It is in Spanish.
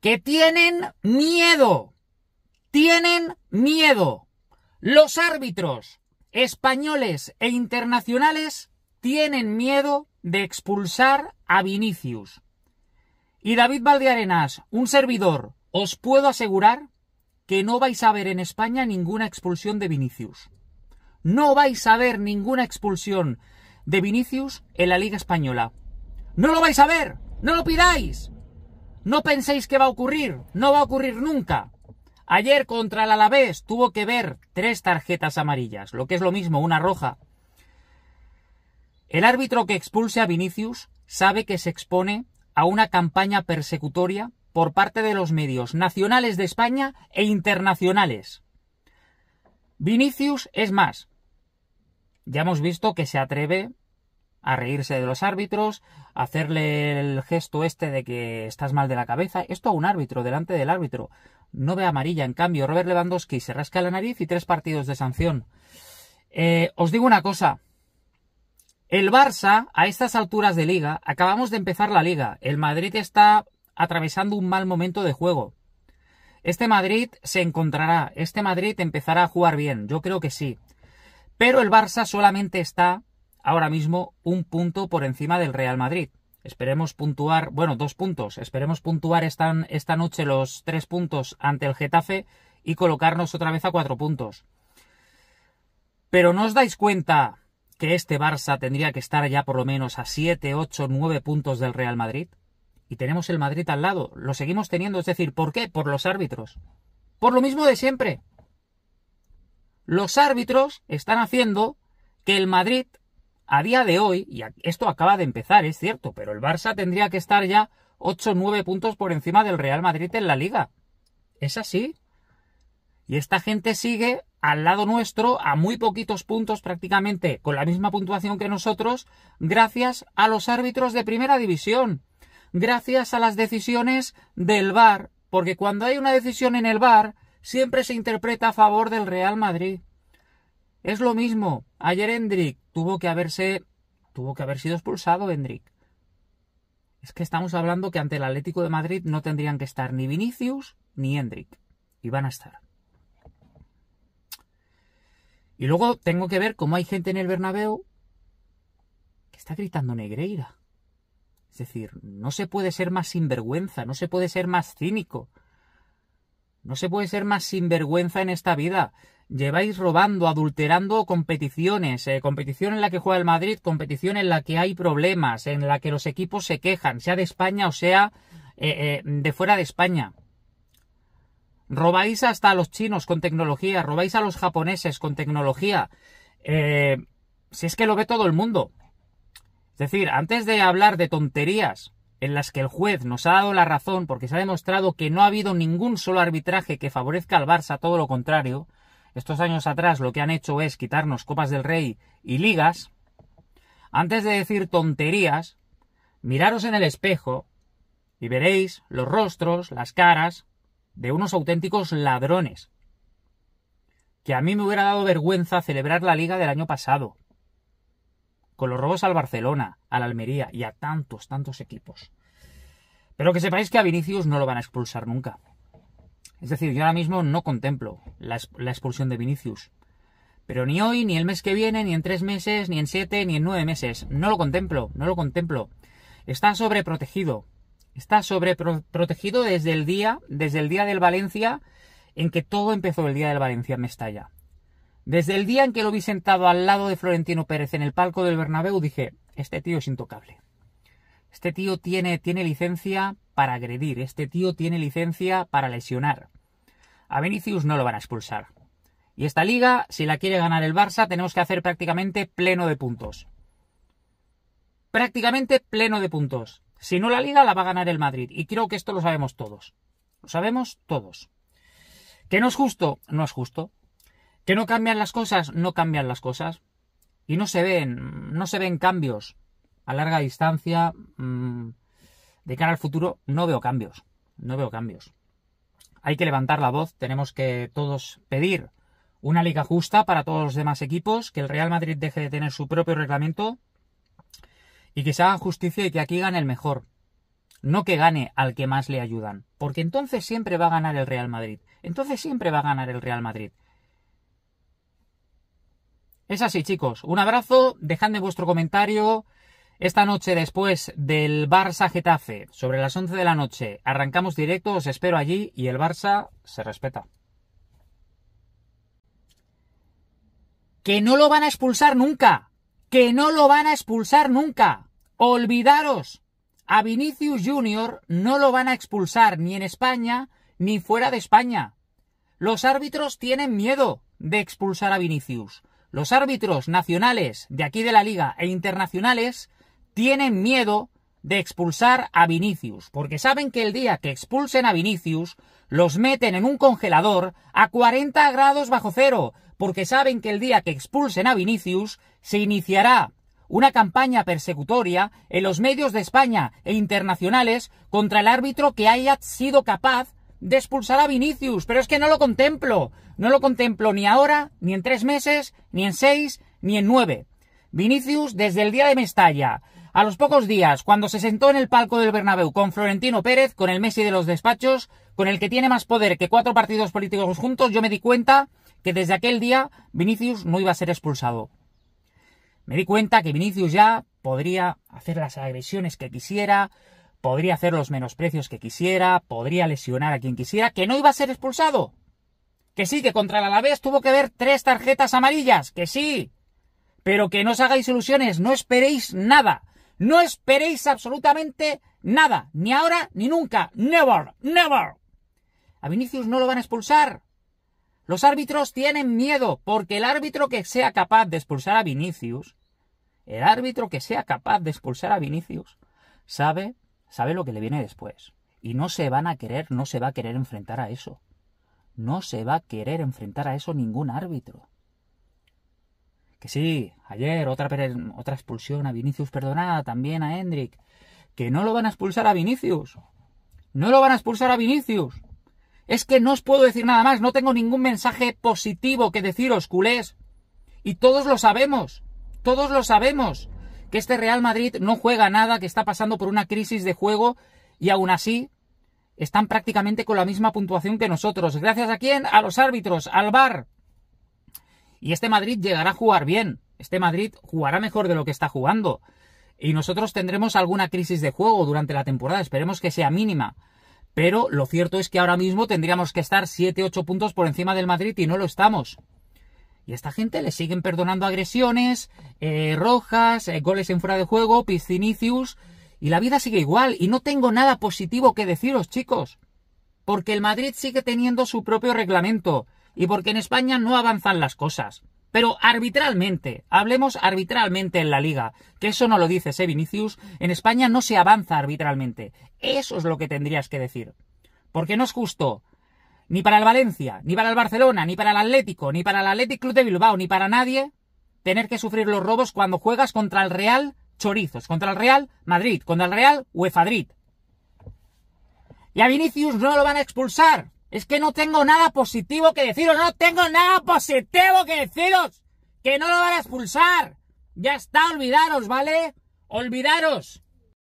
que tienen miedo. Tienen miedo. Los árbitros españoles e internacionales tienen miedo de expulsar a Vinicius. Y David Valdearenas, un servidor, os puedo asegurar que no vais a ver en España ninguna expulsión de Vinicius. No vais a ver ninguna expulsión de Vinicius en la Liga Española. No lo vais a ver, no lo pidáis. No penséis que va a ocurrir, no va a ocurrir nunca. Ayer contra el Alavés tuvo que ver tres tarjetas amarillas, lo que es lo mismo, una roja. El árbitro que expulse a Vinicius sabe que se expone a una campaña persecutoria por parte de los medios nacionales de España e internacionales. Vinicius es más. Ya hemos visto que se atreve a reírse de los árbitros, hacerle el gesto este de que estás mal de la cabeza. Esto a un árbitro, delante del árbitro. No ve amarilla. En cambio, Robert Lewandowski se rasca la nariz y tres partidos de sanción. Eh, os digo una cosa. El Barça, a estas alturas de liga, acabamos de empezar la liga. El Madrid está atravesando un mal momento de juego. Este Madrid se encontrará, este Madrid empezará a jugar bien, yo creo que sí. Pero el Barça solamente está ahora mismo un punto por encima del Real Madrid. Esperemos puntuar, bueno, dos puntos. Esperemos puntuar esta, esta noche los tres puntos ante el Getafe y colocarnos otra vez a cuatro puntos. Pero no os dais cuenta que este Barça tendría que estar ya por lo menos a siete, ocho, nueve puntos del Real Madrid. Y tenemos el Madrid al lado. Lo seguimos teniendo. Es decir, ¿por qué? Por los árbitros. Por lo mismo de siempre. Los árbitros están haciendo que el Madrid a día de hoy, y esto acaba de empezar, es cierto, pero el Barça tendría que estar ya 8 o 9 puntos por encima del Real Madrid en la liga. Es así. Y esta gente sigue al lado nuestro a muy poquitos puntos prácticamente con la misma puntuación que nosotros gracias a los árbitros de primera división, gracias a las decisiones del VAR, porque cuando hay una decisión en el VAR siempre se interpreta a favor del Real Madrid. Es lo mismo, Ayer Hendrik tuvo que haberse. tuvo que haber sido expulsado Hendrik. Es que estamos hablando que ante el Atlético de Madrid no tendrían que estar ni Vinicius ni Hendrik. Y van a estar. Y luego tengo que ver cómo hay gente en el Bernabéu que está gritando Negreira. Es decir, no se puede ser más sinvergüenza, no se puede ser más cínico. No se puede ser más sinvergüenza en esta vida. Lleváis robando, adulterando competiciones, eh, competición en la que juega el Madrid, competición en la que hay problemas, en la que los equipos se quejan, sea de España o sea eh, eh, de fuera de España. Robáis hasta a los chinos con tecnología, robáis a los japoneses con tecnología. si es que lo ve todo el mundo. Es decir, antes de hablar de tonterías, en las que el juez nos ha dado la razón porque se ha demostrado que no ha habido ningún solo arbitraje que favorezca al Barça, todo lo contrario. Estos años atrás lo que han hecho es quitarnos Copas del Rey y ligas. Antes de decir tonterías, miraros en el espejo y veréis los rostros, las caras de unos auténticos ladrones. Que a mí me hubiera dado vergüenza celebrar la liga del año pasado con los robos al Barcelona, al Almería y a tantos, tantos equipos. Pero que sepáis que a Vinicius no lo van a expulsar nunca. Es decir, yo ahora mismo no contemplo la, expulsión de Vinicius. Pero ni hoy, ni el mes que viene, ni en tres meses, ni en siete, ni en nueve meses. No lo contemplo, no lo contemplo. Está sobreprotegido. Está sobreprotegido desde el día, desde el día del Valencia, en que todo empezó el día del Valencia en Mestalla. Desde el día en que lo vi sentado al lado de Florentino Pérez en el palco del Bernabéu, dije, este tío es intocable. Este tío tiene, tiene licencia para agredir, este tío tiene licencia para lesionar. A Vinicius no lo van a expulsar. Y esta liga, si la quiere ganar el Barça, tenemos que hacer prácticamente pleno de puntos. Prácticamente pleno de puntos. Si no la liga, la va a ganar el Madrid. Y creo que esto lo sabemos todos. Lo sabemos todos. ¿Que no es justo? No es justo. ¿Que no cambian las cosas? No cambian las cosas. Y no se ven, no se ven cambios. A larga distancia, mm, de cara al futuro, no veo cambios. No veo cambios. Hay que levantar la voz, tenemos que todos pedir una liga justa para todos los demás equipos, que el Real Madrid deje de tener su propio reglamento y que se haga justicia y que aquí gane el mejor. No que gane al que más le ayudan, porque entonces siempre va a ganar el Real Madrid. Entonces siempre va a ganar el Real Madrid. Es así, chicos. Un abrazo. Dejadme vuestro comentario. Esta noche, después del Barça Getafe, sobre las 11 de la noche, arrancamos directo. Os espero allí y el Barça se respeta. Que no lo van a expulsar nunca. Que no lo van a expulsar nunca. Olvidaros. A Vinicius Junior no lo van a expulsar ni en España ni fuera de España. Los árbitros tienen miedo de expulsar a Vinicius. Los árbitros nacionales de aquí de la liga e internacionales tienen miedo de expulsar a Vinicius, porque saben que el día que expulsen a Vinicius, los meten en un congelador a 40 grados bajo cero, porque saben que el día que expulsen a Vinicius, se iniciará una campaña persecutoria en los medios de España e internacionales contra el árbitro que haya sido capaz de expulsar a Vinicius, pero es que no lo contemplo. No lo contemplo ni ahora, ni en tres meses, ni en seis, ni en nueve. Vinicius, desde el día de Mestalla, a los pocos días, cuando se sentó en el palco del Bernabéu con Florentino Pérez, con el Messi de los despachos, con el que tiene más poder que cuatro partidos políticos juntos, yo me di cuenta que desde aquel día Vinicius no iba a ser expulsado. Me di cuenta que Vinicius ya podría hacer las agresiones que quisiera, podría hacer los precios que quisiera, podría lesionar a quien quisiera, que no iba a ser expulsado. Que sí, que contra el Alavés tuvo que ver tres tarjetas amarillas, que sí. Pero que no os hagáis ilusiones, no esperéis nada. No esperéis absolutamente nada, ni ahora ni nunca. Never, never. A Vinicius no lo van a expulsar. Los árbitros tienen miedo, porque el árbitro que sea capaz de expulsar a Vinicius, el árbitro que sea capaz de expulsar a Vinicius, sabe sabe lo que le viene después. Y no se van a querer, no se va a querer enfrentar a eso. No se va a querer enfrentar a eso ningún árbitro. Que sí, ayer otra, otra expulsión a Vinicius perdonada, también a Hendrik. Que no lo van a expulsar a Vinicius. No lo van a expulsar a Vinicius. Es que no os puedo decir nada más, no tengo ningún mensaje positivo que deciros, culés. Y todos lo sabemos, todos lo sabemos que este Real Madrid no juega nada, que está pasando por una crisis de juego y aún así están prácticamente con la misma puntuación que nosotros. Gracias a quién? A los árbitros, al VAR. Y este Madrid llegará a jugar bien. Este Madrid jugará mejor de lo que está jugando. Y nosotros tendremos alguna crisis de juego durante la temporada. Esperemos que sea mínima. Pero lo cierto es que ahora mismo tendríamos que estar 7-8 puntos por encima del Madrid y no lo estamos. Y a esta gente le siguen perdonando agresiones, eh, rojas, eh, goles en fuera de juego, piscinicius. Y la vida sigue igual. Y no tengo nada positivo que deciros, chicos. Porque el Madrid sigue teniendo su propio reglamento. Y porque en España no avanzan las cosas. Pero arbitralmente, hablemos arbitralmente en la liga, que eso no lo dices, ¿eh, Vinicius? En España no se avanza arbitralmente. Eso es lo que tendrías que decir. Porque no es justo ni para el Valencia, ni para el Barcelona, ni para el Atlético, ni para el Athletic Club de Bilbao, ni para nadie tener que sufrir los robos cuando juegas contra el Real Chorizos, contra el Real Madrid, contra el Real Madrid. Y a Vinicius no lo van a expulsar. Es que no tengo nada positivo que deciros, no tengo nada positivo que deciros. Que no lo van a expulsar. Ya está, olvidaros, ¿vale? Olvidaros.